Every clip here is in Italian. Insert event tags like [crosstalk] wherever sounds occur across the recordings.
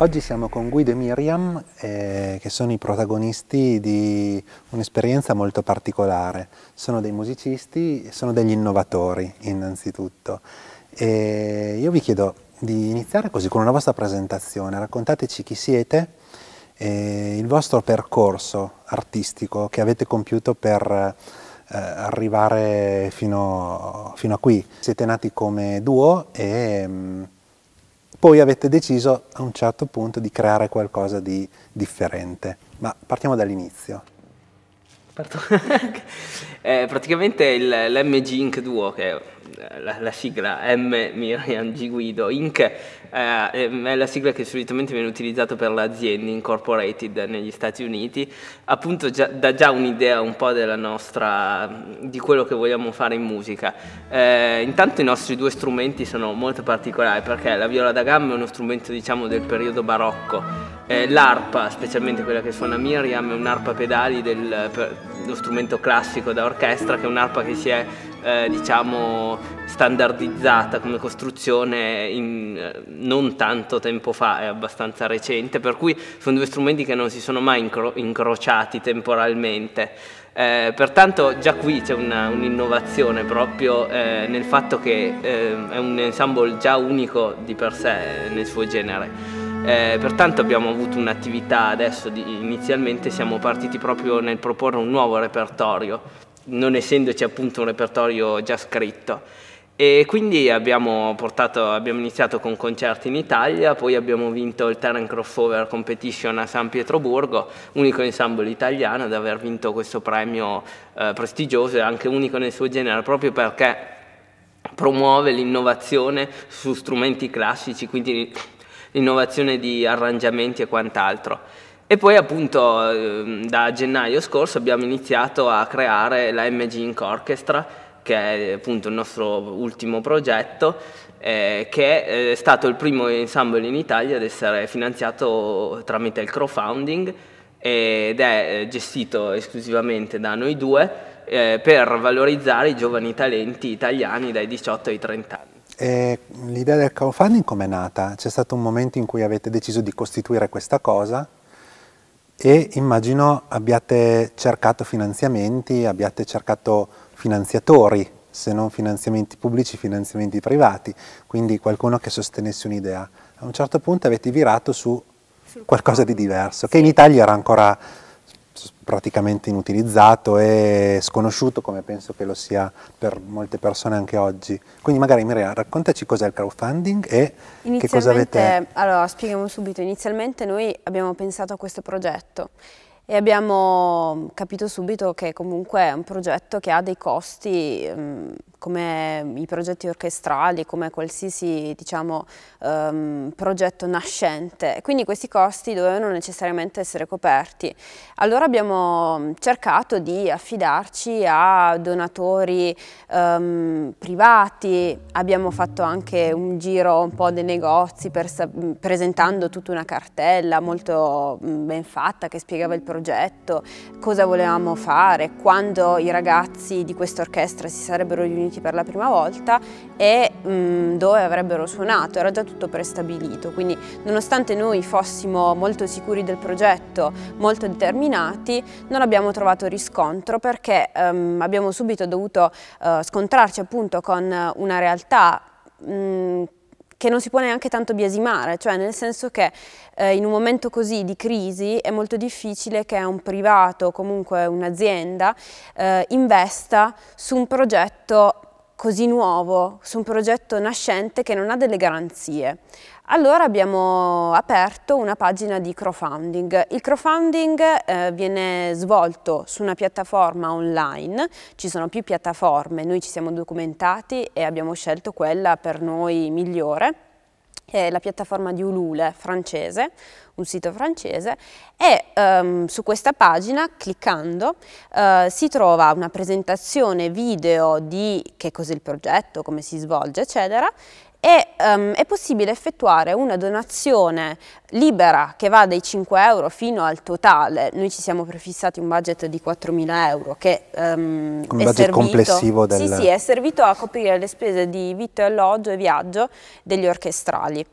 Oggi siamo con Guido e Miriam eh, che sono i protagonisti di un'esperienza molto particolare. Sono dei musicisti, sono degli innovatori innanzitutto. E io vi chiedo di iniziare così con una vostra presentazione, raccontateci chi siete, eh, il vostro percorso artistico che avete compiuto per eh, arrivare fino, fino, a qui. Siete nati come duo e mm, poi avete deciso a un certo punto di creare qualcosa di differente, ma partiamo dall'inizio. [laughs] eh, praticamente l'MG Inc. Duo, che la, la, sigla M Miriam G. Guido Inc. Eh, eh, è la sigla che solitamente viene utilizzata per le aziende incorporated negli Stati Uniti, appunto già, dà già un'idea un po' della nostra, di quello che vogliamo fare in musica. Eh, intanto i nostri due strumenti sono molto particolari perché la viola da gamba è uno strumento diciamo del periodo barocco, eh, l'arpa, specialmente quella che suona Miriam, è un'arpa pedali, lo strumento classico da orchestra, che è un'arpa che si è eh, diciamo standardizzata come costruzione in, eh, non tanto tempo fa, è abbastanza recente, per cui sono due strumenti che non si sono mai incro incrociati temporalmente. Eh, pertanto già qui c'è un'innovazione proprio eh, nel fatto che eh, è un ensemble già unico di per sé nel suo genere. Eh, pertanto abbiamo avuto un'attività adesso, di, inizialmente siamo partiti proprio nel proporre un nuovo repertorio, non essendoci appunto un repertorio già scritto. E quindi abbiamo, portato, abbiamo iniziato con concerti in Italia, poi abbiamo vinto il Terran Crossover Competition a San Pietroburgo, unico ensemble italiano ad aver vinto questo premio eh, prestigioso e anche unico nel suo genere, proprio perché promuove l'innovazione su strumenti classici, quindi l'innovazione di arrangiamenti e quant'altro. E poi appunto ehm, da gennaio scorso abbiamo iniziato a creare la MG Inc. Orchestra, che è appunto il nostro ultimo progetto, eh, che è stato il primo ensemble in Italia ad essere finanziato tramite il crowdfunding ed è eh, gestito esclusivamente da noi due eh, per valorizzare i giovani talenti italiani dai 18 ai 30 anni. E l'idea del crowdfunding com'è nata? C'è stato un momento in cui avete deciso di costituire questa cosa? e immagino abbiate cercato finanziamenti, abbiate cercato finanziatori, se non finanziamenti pubblici, finanziamenti privati, quindi qualcuno che sostenesse un'idea. A un certo punto avete virato su qualcosa di diverso, che in Italia era ancora praticamente inutilizzato e sconosciuto come penso che lo sia per molte persone anche oggi. Quindi magari Mirea, raccontaci cos'è il crowdfunding e che cosa avete... Allora, spieghiamo subito. Inizialmente noi abbiamo pensato a questo progetto e abbiamo capito subito che comunque è un progetto che ha dei costi mh, mm, come i progetti orchestrali, come qualsiasi diciamo, um, progetto nascente. Quindi questi costi dovevano necessariamente essere coperti. Allora abbiamo cercato di affidarci a donatori um, privati, abbiamo fatto anche un giro un po' dei negozi per, presentando tutta una cartella molto ben fatta che spiegava il progetto, cosa volevamo fare, quando i ragazzi di questa orchestra si sarebbero riuniti Uniti per la prima volta e mh, mm, dove avrebbero suonato, era già tutto prestabilito, quindi nonostante noi fossimo molto sicuri del progetto, molto determinati, non abbiamo trovato riscontro perché um, abbiamo subito dovuto uh, scontrarci appunto con una realtà mh, mm, che non si può neanche tanto biasimare, cioè nel senso che eh, in un momento così di crisi è molto difficile che un privato o comunque un'azienda eh, investa su un progetto così nuovo, su un progetto nascente che non ha delle garanzie. Allora abbiamo aperto una pagina di crowdfunding. Il crowdfunding eh, viene svolto su una piattaforma online, ci sono più piattaforme, noi ci siamo documentati e abbiamo scelto quella per noi migliore è la piattaforma di Ulule francese, un sito francese, e um, su questa pagina, cliccando, uh, si trova una presentazione video di che cos'è il progetto, come si svolge, eccetera, e um, è possibile effettuare una donazione libera che va dai 5 euro fino al totale. Noi ci siamo prefissati un budget di 4.000 euro che um, un è, budget servito, complessivo del... sì, sì, è servito a coprire le spese di vitto, alloggio e viaggio degli orchestrali.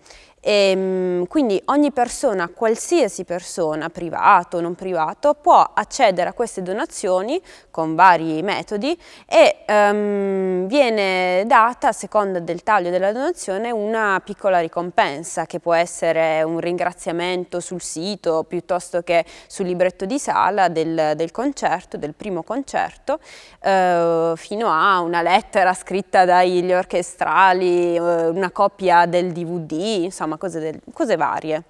E, ehm, quindi ogni persona, qualsiasi persona, privato o non privato, può accedere a queste donazioni con vari metodi e um, viene data, a seconda del taglio della donazione, una piccola ricompensa che può essere un ringraziamento sul sito piuttosto che sul libretto di sala del, del concerto, del primo concerto, eh, fino a una lettera scritta dagli orchestrali, eh, una copia del DVD, insomma cose, del, cose varie.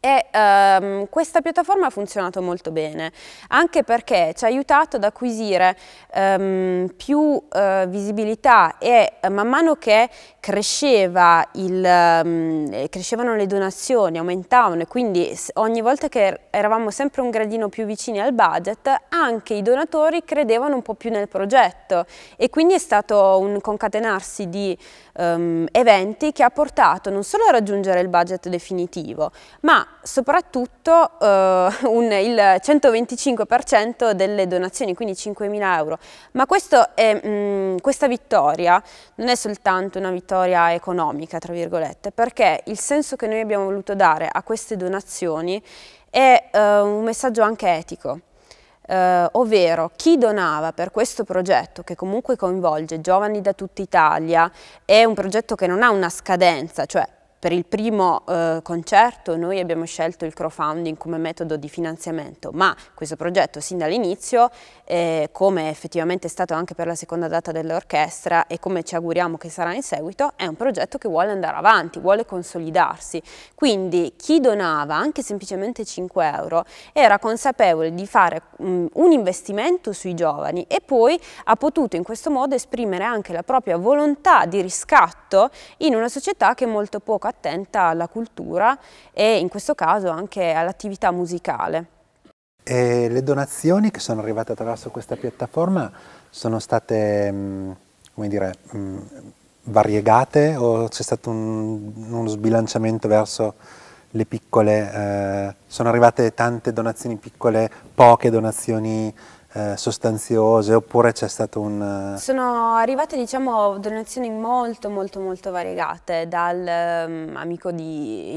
E ehm, questa piattaforma ha funzionato molto bene, anche perché ci ha aiutato ad acquisire ehm, più eh, visibilità e eh, man mano che cresceva il, ehm, crescevano le donazioni, aumentavano e quindi ogni volta che er, eravamo sempre un gradino più vicini al budget, anche i donatori credevano un po' più nel progetto e quindi è stato un concatenarsi di ehm, eventi che ha portato non solo a raggiungere il budget definitivo, ma soprattutto eh, un, il 125% delle donazioni, quindi 5.000 euro. Ma è, mh, mm, questa vittoria non è soltanto una vittoria economica, tra virgolette, perché il senso che noi abbiamo voluto dare a queste donazioni è eh, un messaggio anche etico. Uh, ovvero chi donava per questo progetto che comunque coinvolge giovani da tutta Italia, è un progetto che non ha una scadenza, cioè per il primo eh, concerto noi abbiamo scelto il crowdfunding come metodo di finanziamento, ma questo progetto sin dall'inizio, eh, come effettivamente è stato anche per la seconda data dell'orchestra e come ci auguriamo che sarà in seguito, è un progetto che vuole andare avanti, vuole consolidarsi. Quindi chi donava anche semplicemente 5 euro era consapevole di fare mh, mm, un investimento sui giovani e poi ha potuto in questo modo esprimere anche la propria volontà di riscatto in una società che è molto poco attenta alla cultura e in questo caso anche all'attività musicale. E le donazioni che sono arrivate attraverso questa piattaforma sono state, mm, come dire, mm, variegate o c'è stato un, uno sbilanciamento verso le piccole? Eh, sono arrivate tante donazioni piccole, poche donazioni eh, sostanziose oppure c'è stato un... Eh, sono arrivate diciamo donazioni molto molto molto variegate dal um,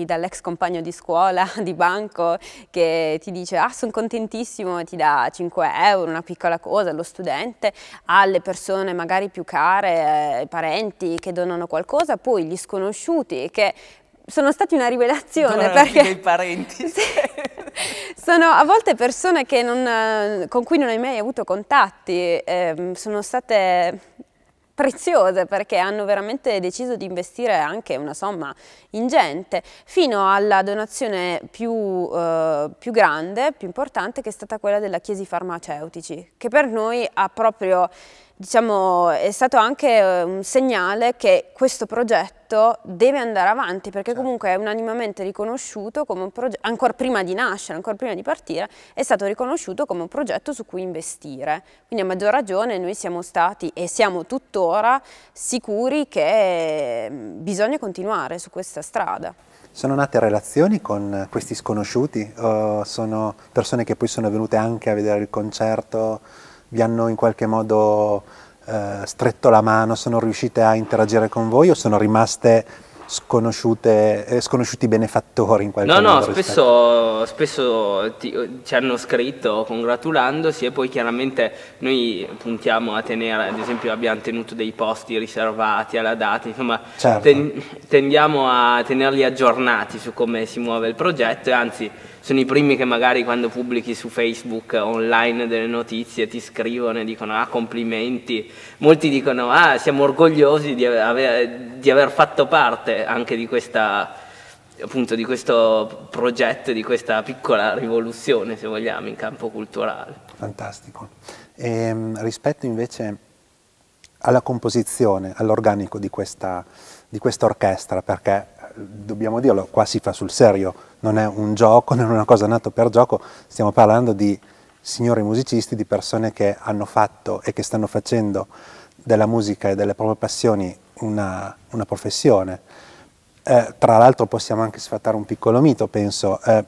dall'ex compagno di scuola [laughs] di banco che ti dice ah sono contentissimo ti dà 5 euro una piccola cosa allo studente alle persone magari più care ai eh, parenti che donano qualcosa poi gli sconosciuti che sono stati una rivelazione Donano perché... i parenti. [laughs] Sì. [laughs] sono a volte persone non, con cui non hai mai avuto contatti, eh, sono state preziose perché hanno veramente deciso di investire anche una somma ingente fino alla donazione più, eh, più, grande, più importante che è stata quella della Chiesi Farmaceutici che per noi ha proprio diciamo, è stato anche eh, un segnale che questo progetto deve andare avanti perché certo. comunque è unanimemente riconosciuto come un progetto, ancora prima di nascere, ancora prima di partire, è stato riconosciuto come un progetto su cui investire. Quindi a maggior ragione noi siamo stati e siamo tuttora sicuri che mm, bisogna continuare su questa strada. Sono nate relazioni con questi sconosciuti? O sono persone che poi sono venute anche a vedere il concerto? vi hanno in qualche modo eh, stretto la mano, sono riuscite a interagire con voi o sono rimaste eh, sconosciuti benefattori in qualche no, modo? No, no, spesso, spesso ti, ci hanno scritto congratulandosi e poi chiaramente noi puntiamo a tenere, ad esempio abbiamo tenuto dei posti riservati alla data, insomma certo. ten, tendiamo a tenerli aggiornati su come si muove il progetto e anzi sono i primi che magari quando pubblichi su Facebook online delle notizie ti scrivono e dicono ah complimenti, molti dicono ah siamo orgogliosi di aver, di aver fatto parte anche di, questa, appunto, di questo progetto, di questa piccola rivoluzione se vogliamo in campo culturale. Fantastico. E, ehm, rispetto invece alla composizione, all'organico di questa, di questa orchestra, perché eh, dobbiamo dirlo, qua si fa sul serio, non è un gioco, [laughs] non è una cosa nata per gioco, stiamo parlando di signori musicisti, di persone che hanno fatto e che stanno facendo della musica e delle proprie passioni una, una professione. Eh, tra l'altro possiamo anche sfatare un piccolo mito, penso, eh,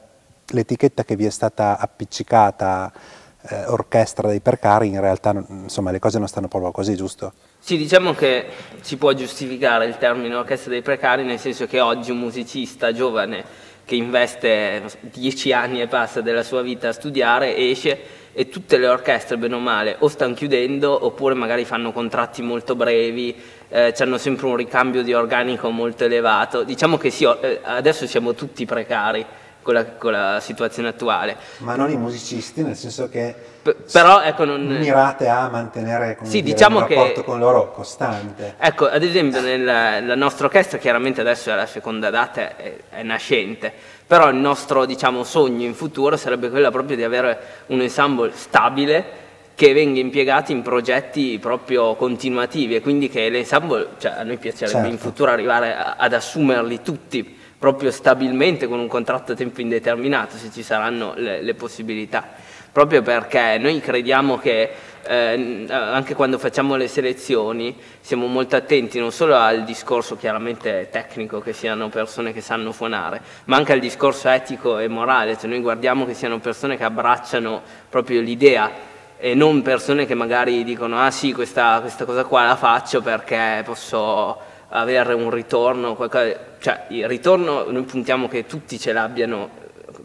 l'etichetta che vi è stata appiccicata eh, orchestra dei percari, in realtà insomma, le cose non stanno proprio così, giusto? Sì, diciamo che si può giustificare il termine orchestra dei precari, nel senso che oggi un musicista giovane che investe dieci anni e passa della sua vita a studiare, esce e tutte le orchestre, bene o male, o stanno chiudendo oppure magari fanno contratti molto brevi, eh, hanno sempre un ricambio di organico molto elevato. Diciamo che sì, eh, adesso siamo tutti precari con la, con la situazione attuale. Ma non i musicisti, nel senso che P- però, ecco, non... mirate a mantenere sì, dire, diciamo un rapporto che... con loro costante. Ecco, ad esempio nella, la nostra orchestra chiaramente adesso è la seconda data, è, è nascente, però il nostro diciamo, sogno in futuro sarebbe quello proprio di avere un ensemble stabile che venga impiegato in progetti proprio continuativi e quindi che l'ensemble, cioè a noi piacerebbe certo. in futuro arrivare a, ad assumerli tutti proprio stabilmente con un contratto a tempo indeterminato, se ci saranno le, le possibilità. Proprio perché noi crediamo che eh, anche quando facciamo le selezioni siamo molto attenti non solo al discorso chiaramente tecnico che siano persone che sanno suonare, ma anche al discorso etico e morale, cioè noi guardiamo che siano persone che abbracciano proprio l'idea e non persone che magari dicono ah sì questa, questa cosa qua la faccio perché posso avere un ritorno, qualcosa, cioè il ritorno noi puntiamo che tutti ce l'abbiano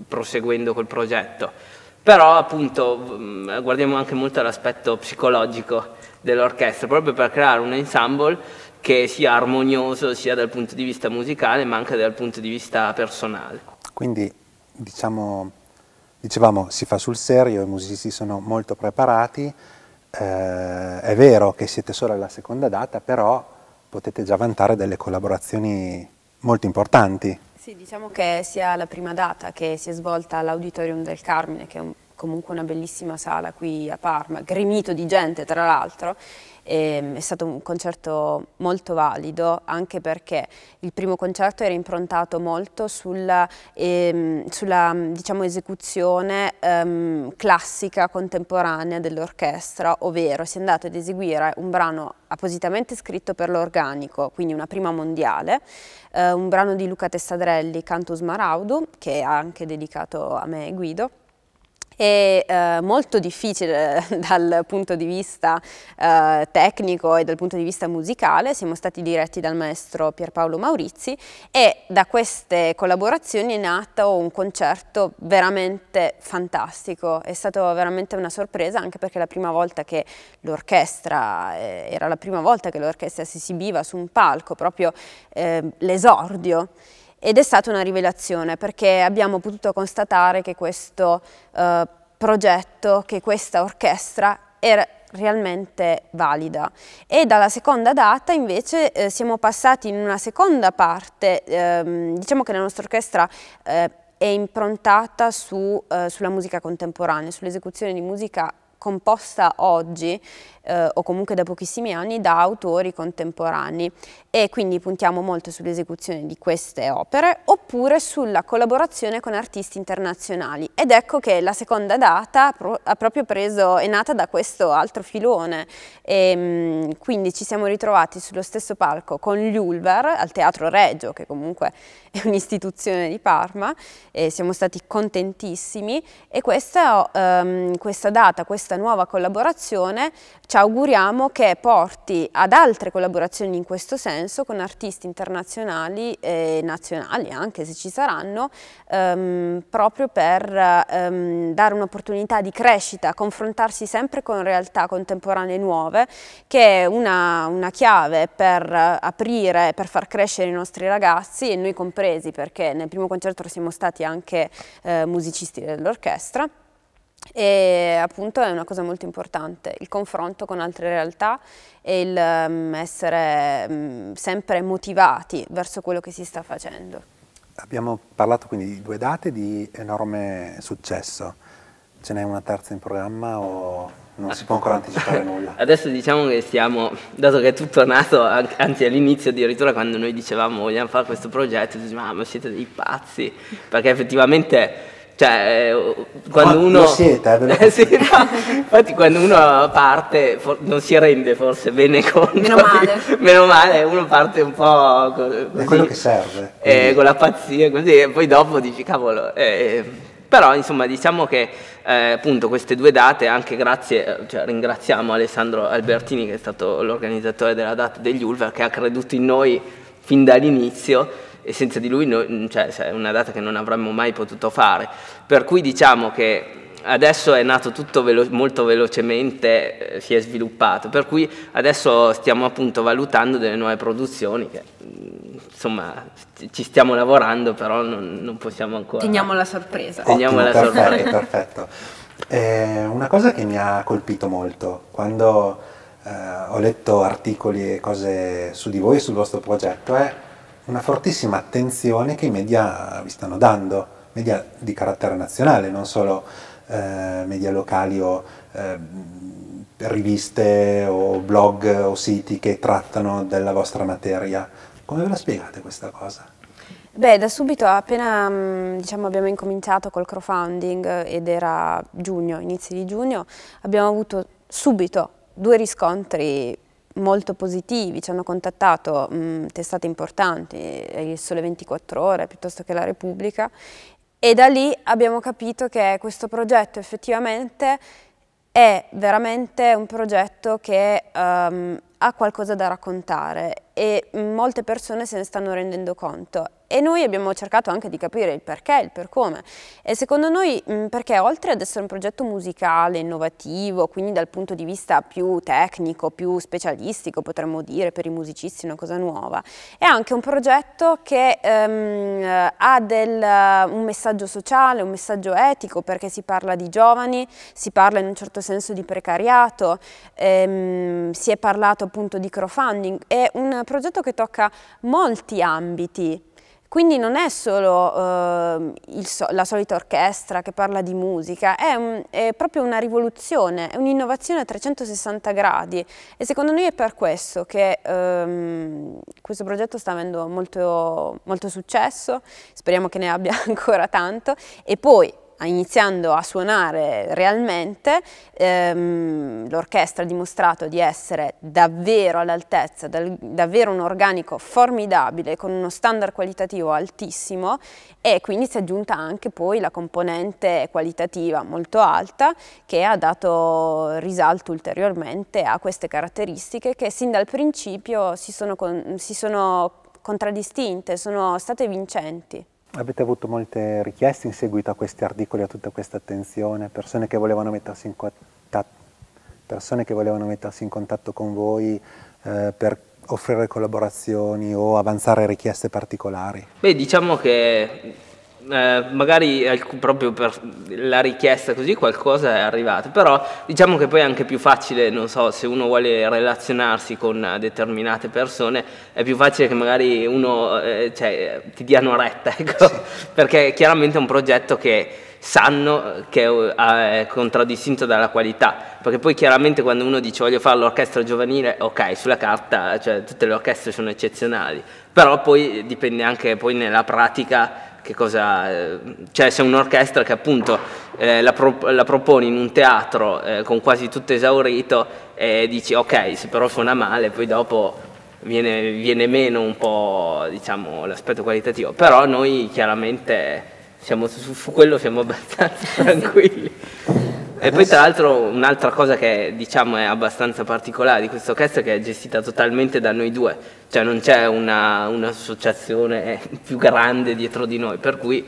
proseguendo col progetto, però appunto mm, guardiamo anche molto l'aspetto psicologico dell'orchestra, proprio per creare un ensemble che sia armonioso sia dal punto di vista musicale ma anche dal punto di vista personale. Quindi diciamo, dicevamo si fa sul serio, i musicisti sono molto preparati, eh, è vero che siete solo alla seconda data, però potete già vantare delle collaborazioni molto importanti. Sì, diciamo che sia la prima data che si è svolta all'Auditorium del Carmine, che è un comunque una bellissima sala qui a Parma, gremito di gente tra l'altro, Ehm, è stato un concerto molto valido anche perché il primo concerto era improntato molto sulla, ehm, sulla diciamo, esecuzione ehm, classica contemporanea dell'orchestra, ovvero si è andato ad eseguire un brano appositamente scritto per l'organico, quindi una prima mondiale, eh, un brano di Luca Testadrelli, Cantus Maraudu, che è anche dedicato a me e Guido, è eh, molto difficile [laughs] dal punto di vista eh, tecnico e dal punto di vista musicale, siamo stati diretti dal maestro Pierpaolo Maurizi e da queste collaborazioni è nato un concerto veramente fantastico, è stata veramente una sorpresa anche perché la prima volta che l'orchestra, eh, era la prima volta che l'orchestra si esibiva su un palco, proprio eh, l'esordio ed è stata una rivelazione perché abbiamo potuto constatare che questo eh, progetto, che questa orchestra era realmente valida e dalla seconda data invece eh, siamo passati in una seconda parte, ehm, diciamo che la nostra orchestra eh, è improntata su, eh, sulla musica contemporanea, sull'esecuzione di musica composta oggi eh, o comunque da pochissimi anni da autori contemporanei e quindi puntiamo molto sull'esecuzione di queste opere oppure sulla collaborazione con artisti internazionali ed ecco che la seconda data pro ha proprio preso, è nata da questo altro filone e, ehm, mh, quindi ci siamo ritrovati sullo stesso palco con gli Ulver al Teatro Reggio che comunque è un'istituzione di Parma e siamo stati contentissimi e questa, um, questa data, questa questa nuova collaborazione ci auguriamo che porti ad altre collaborazioni in questo senso con artisti internazionali e nazionali anche se ci saranno ehm, proprio per ehm, dare un'opportunità di crescita, confrontarsi sempre con realtà contemporanee nuove che è una, una chiave per aprire, per far crescere i nostri ragazzi e noi compresi perché nel primo concerto siamo stati anche eh, musicisti dell'orchestra e appunto è una cosa molto importante, il confronto con altre realtà e il um, essere um, sempre motivati verso quello che si sta facendo. Abbiamo parlato quindi di due date di enorme successo, ce n'è una terza in programma o non si può ancora anticipare nulla? [laughs] Adesso diciamo che stiamo, dato che è tutto nato, anzi all'inizio addirittura quando noi dicevamo vogliamo fare questo progetto, dicevamo ah, ma siete dei pazzi, perché effettivamente cioè, eh, quando Qua, ah, uno... siete, però. Eh, [laughs] eh, sì, no. Infatti quando uno parte, for... non si rende forse bene conto. Meno male. [laughs] Meno male, uno parte un po' così. È quello che serve. Eh, con la pazzia così, e poi dopo dici, cavolo... Eh, però insomma diciamo che eh, appunto queste due date anche grazie cioè, ringraziamo Alessandro Albertini che è stato l'organizzatore della data degli Ulver che ha creduto in noi fin dall'inizio e senza di lui noi, cioè, è una data che non avremmo mai potuto fare. Per cui diciamo che adesso è nato tutto velo molto velocemente, eh, si è sviluppato, per cui adesso stiamo appunto valutando delle nuove produzioni che mm, insomma ci stiamo lavorando però non, non possiamo ancora... Teniamo la sorpresa. Teniamo Ottimo, la perfetto, sorpresa. Perfetto. Eh, una cosa che mi ha colpito molto quando eh, ho letto articoli e cose su di voi e sul vostro progetto è una fortissima attenzione che i media vi stanno dando, media di carattere nazionale, non solo eh, media locali o eh, riviste o blog o siti che trattano della vostra materia. Come ve la spiegate questa cosa? Beh, da subito, appena mm, diciamo, abbiamo incominciato col crowdfunding eh, ed era giugno, inizi di giugno, abbiamo avuto subito due riscontri molto positivi, ci hanno contattato mh, mm, testate importanti, eh, il Sole 24 Ore piuttosto che la Repubblica e da lì abbiamo capito che questo progetto effettivamente è veramente un progetto che um, ha qualcosa da raccontare e molte persone se ne stanno rendendo conto e noi abbiamo cercato anche di capire il perché, il per come e secondo noi mm, perché oltre ad essere un progetto musicale, innovativo, quindi dal punto di vista più tecnico, più specialistico potremmo dire per i musicisti una cosa nuova, è anche un progetto che ehm, eh, ha del, eh, un messaggio sociale, un messaggio etico perché si parla di giovani, si parla in un certo senso di precariato, ehm, si è parlato appunto di crowdfunding, è un progetto che tocca molti ambiti, quindi non è solo eh, so la solita orchestra che parla di musica, è, un, è proprio una rivoluzione, è un'innovazione a 360 gradi e secondo noi è per questo che ehm, questo progetto sta avendo molto, molto successo, speriamo che ne abbia [laughs] ancora tanto e poi iniziando a suonare realmente, ehm, l'orchestra ha dimostrato di essere davvero all'altezza, davvero un organico formidabile, con uno standard qualitativo altissimo e quindi si è aggiunta anche poi la componente qualitativa molto alta che ha dato risalto ulteriormente a queste caratteristiche che sin dal principio si sono, con, si sono contraddistinte, sono state vincenti. Avete avuto molte richieste in seguito a questi articoli, a tutta questa attenzione, persone che volevano mettersi in contatto, mettersi in contatto con voi eh, per offrire collaborazioni o avanzare richieste particolari? Beh, diciamo che eh, magari proprio per la richiesta così qualcosa è arrivato, però diciamo che poi è anche più facile, non so, se uno vuole relazionarsi con determinate persone, è più facile che magari uno, eh, cioè, ti diano retta, [laughs] ecco, sì. perché chiaramente è un progetto che sanno che eh, è contraddistinto dalla qualità, perché poi chiaramente quando uno dice voglio fare l'orchestra giovanile, ok, sulla carta, cioè, tutte le orchestre sono eccezionali, però poi dipende anche poi nella pratica che cosa, eh, cioè se un'orchestra che appunto eh, la, pro, la, proponi in un teatro eh, con quasi tutto esaurito e dici ok se però suona male poi dopo viene, viene meno un po' diciamo l'aspetto qualitativo però noi chiaramente siamo, su quello siamo [laughs] abbastanza tranquilli e poi tra l'altro un'altra cosa che diciamo è abbastanza particolare di questa orchestra è che è gestita totalmente da noi due, cioè non c'è un'associazione [laughs] più grande dietro di noi, per cui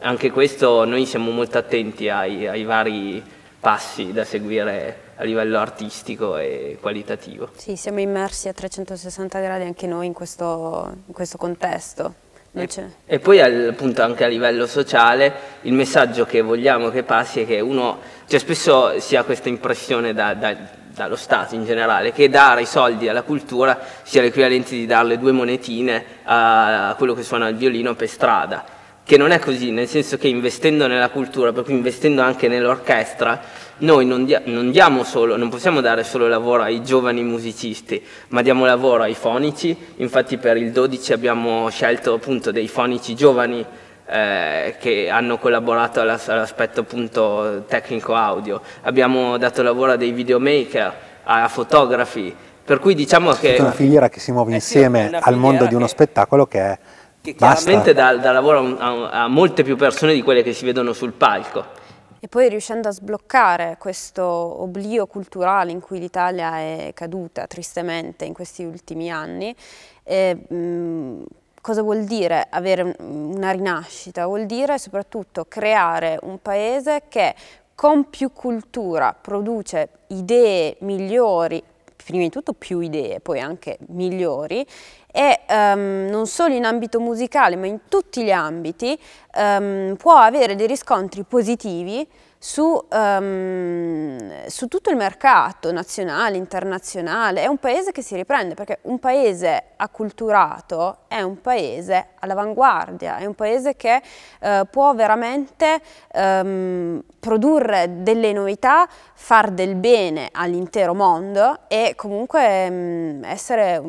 anche questo noi siamo molto attenti ai, ai vari passi da seguire a livello artistico e qualitativo. Sì, siamo immersi a 360 gradi anche noi in questo, in questo contesto. E, e, poi appunto anche a livello sociale il messaggio che vogliamo che passi è che uno, cioè spesso si ha questa impressione da, da, dallo Stato in generale, che dare i soldi alla cultura sia l'equivalente di darle due monetine a, a quello che suona il violino per strada che non è così, nel senso che investendo nella cultura, proprio investendo anche nell'orchestra, noi non, dia non, solo, non, possiamo dare solo lavoro ai giovani musicisti, ma diamo lavoro ai fonici, infatti per il 12 abbiamo scelto appunto dei fonici giovani eh, che hanno collaborato all'aspetto appunto tecnico audio, abbiamo dato lavoro a dei videomaker, a fotografi, per cui diciamo che... È una filiera che si muove eh insieme al mondo di uno che... spettacolo che è che chiaramente dà, dà lavoro a, a, molte più persone di quelle che si vedono sul palco. E poi riuscendo a sbloccare questo oblio culturale in cui l'Italia è caduta tristemente in questi ultimi anni, eh, mh, cosa vuol dire avere una rinascita? Vuol dire soprattutto creare un paese che con più cultura produce idee migliori, prima di tutto più idee, poi anche migliori e um, non solo in ambito musicale ma in tutti gli ambiti um, può avere dei riscontri positivi su, um, su, tutto il mercato nazionale, internazionale, è un paese che si riprende perché un paese acculturato è un paese all'avanguardia, è un paese che uh, può veramente um, produrre delle novità, far del bene all'intero mondo e comunque um, essere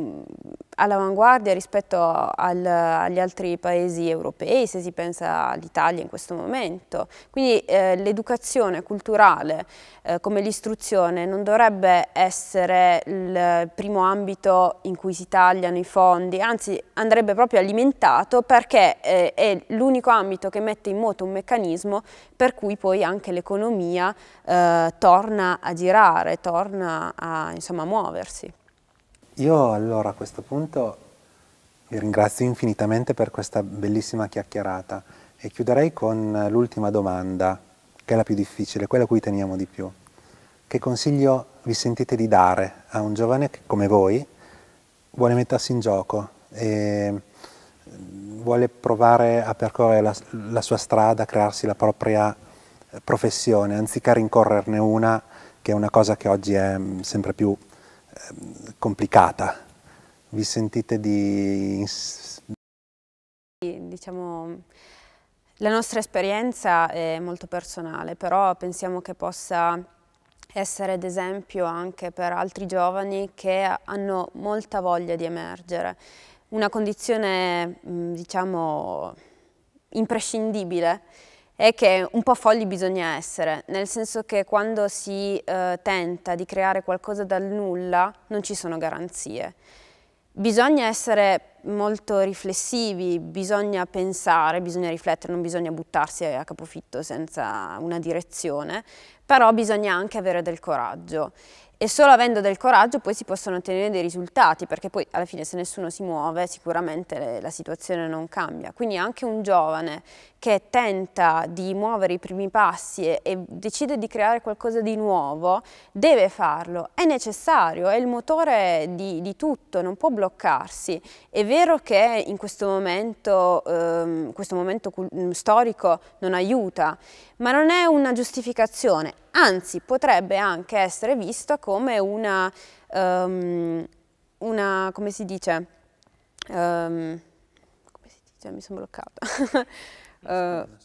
all'avanguardia rispetto al, agli altri paesi europei, se si pensa all'Italia in questo momento. Quindi eh, l'educazione culturale eh, come l'istruzione non dovrebbe essere il primo ambito in cui si tagliano i fondi, anzi andrebbe proprio alimentato perché eh, è l'unico ambito che mette in moto un meccanismo per cui poi anche l'economia eh, torna a girare, torna a, insomma, a muoversi. Io allora a questo punto vi ringrazio infinitamente per questa bellissima chiacchierata e chiuderei con l'ultima domanda, che è la più difficile, quella a cui teniamo di più. Che consiglio vi sentite di dare a un giovane che, come voi, vuole mettersi in gioco e vuole provare a percorrere la, la sua strada, crearsi la propria professione, anziché rincorrerne una, che è una cosa che oggi è mm, sempre più Ehm, complicata. Vi sentite di... Diciamo, la nostra esperienza è molto personale, però pensiamo che possa essere d'esempio anche per altri giovani che hanno molta voglia di emergere. Una condizione, diciamo, imprescindibile è che un po' folli bisogna essere, nel senso che quando si eh, tenta di creare qualcosa dal nulla non ci sono garanzie. Bisogna essere molto riflessivi, bisogna pensare, bisogna riflettere, non bisogna buttarsi a capofitto senza una direzione, però bisogna anche avere del coraggio e solo avendo del coraggio poi si possono ottenere dei risultati, perché poi alla fine se nessuno si muove sicuramente la situazione non cambia. Quindi anche un giovane che tenta di muovere i primi passi e, e decide di creare qualcosa di nuovo, deve farlo, è necessario, è il motore di, di tutto, non può bloccarsi. È vero che in questo momento, ehm, questo momento storico non aiuta, ma non è una giustificazione, anzi potrebbe anche essere vista come una, um, una come si dice, um, come si dice, mi sono bloccata, uh, [laughs]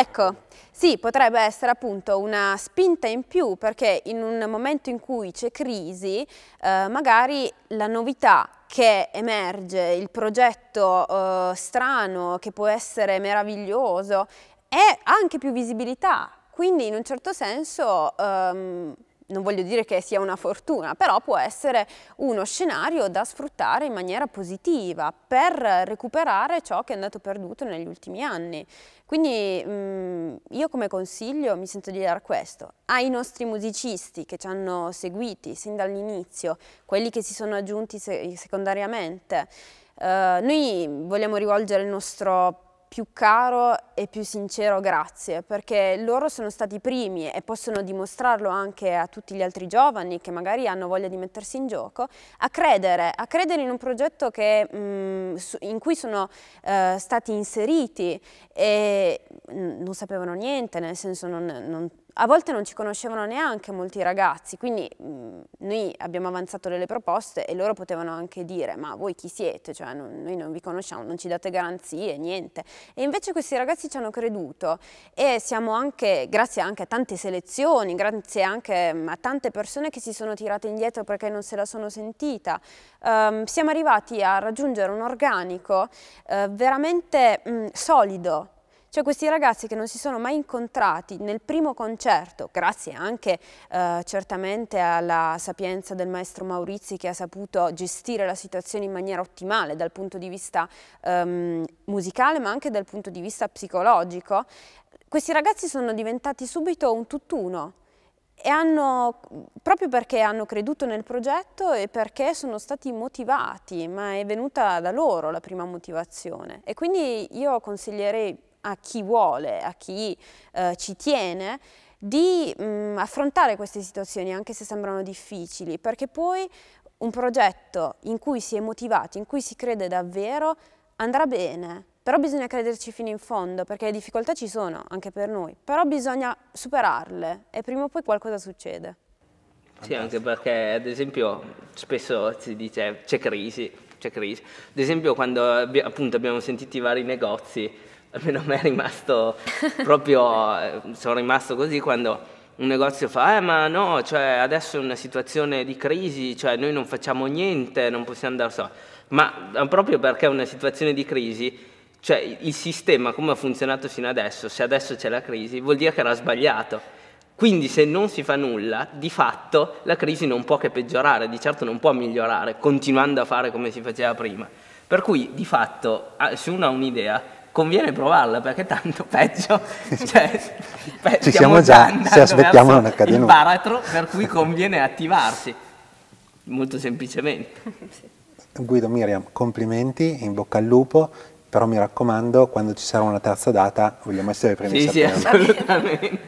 Ecco, sì, potrebbe essere appunto una spinta in più perché in un momento in cui c'è crisi, eh, magari la novità che emerge, il progetto eh, strano che può essere meraviglioso, e anche più visibilità. Quindi in un certo senso, um, non voglio dire che sia una fortuna, però può essere uno scenario da sfruttare in maniera positiva per recuperare ciò che è andato perduto negli ultimi anni. Quindi um, io come consiglio mi sento di dare questo. Ai nostri musicisti che ci hanno seguiti sin dall'inizio, quelli che si sono aggiunti secondariamente, uh, noi vogliamo rivolgere il nostro più caro e più sincero grazie, perché loro sono stati i primi e possono dimostrarlo anche a tutti gli altri giovani che magari hanno voglia di mettersi in gioco, a credere, a credere in un progetto che, mm, in cui sono eh, stati inseriti e mm, non sapevano niente, nel senso non, non a volte non ci conoscevano neanche molti ragazzi, quindi mm, noi abbiamo avanzato delle proposte e loro potevano anche dire ma voi chi siete? Cioè non, noi non vi conosciamo, non ci date garanzie, niente. E invece questi ragazzi ci hanno creduto e siamo anche, grazie anche a tante selezioni, grazie anche mm, a tante persone che si sono tirate indietro perché non se la sono sentita, um, siamo arrivati a raggiungere un organico uh, veramente mh, mm, solido, cioè questi ragazzi che non si sono mai incontrati nel primo concerto, grazie anche eh, certamente alla sapienza del maestro Maurizi che ha saputo gestire la situazione in maniera ottimale dal punto di vista ehm, musicale ma anche dal punto di vista psicologico, questi ragazzi sono diventati subito un tutt'uno e hanno, proprio perché hanno creduto nel progetto e perché sono stati motivati, ma è venuta da loro la prima motivazione. E quindi io consiglierei a chi vuole, a chi eh, ci tiene, di mh, mm, affrontare queste situazioni anche se sembrano difficili, perché poi un progetto in cui si è motivati, in cui si crede davvero, andrà bene. Però bisogna crederci fino in fondo, perché le difficoltà ci sono anche per noi, però bisogna superarle e prima o poi qualcosa succede. Sì, anche perché ad esempio spesso si dice c'è crisi, c'è crisi. Ad esempio quando appunto abbiamo sentito i vari negozi almeno a me è rimasto [laughs] proprio, eh, sono rimasto così quando un negozio fa, eh ma no, cioè adesso è una situazione di crisi, cioè noi non facciamo niente, non possiamo andare so. Ma eh, proprio perché è una situazione di crisi, cioè il sistema come ha funzionato fino adesso, se adesso c'è la crisi, vuol dire che era sbagliato. Quindi se non si fa nulla, di fatto la crisi non può che peggiorare, di certo non può migliorare, continuando a fare come si faceva prima. Per cui di fatto, se uno ha un'idea, conviene provarla perché tanto peggio, [laughs] cioè, pe- ci siamo già, già se aspettiamo non accade nulla. baratro per cui conviene attivarsi, molto semplicemente. [laughs] Guido, Miriam, complimenti, in bocca al lupo, però mi raccomando, quando ci sarà una terza data vogliamo essere i primi sì, Sì, assolutamente.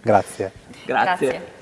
[laughs] Grazie. Grazie. Grazie.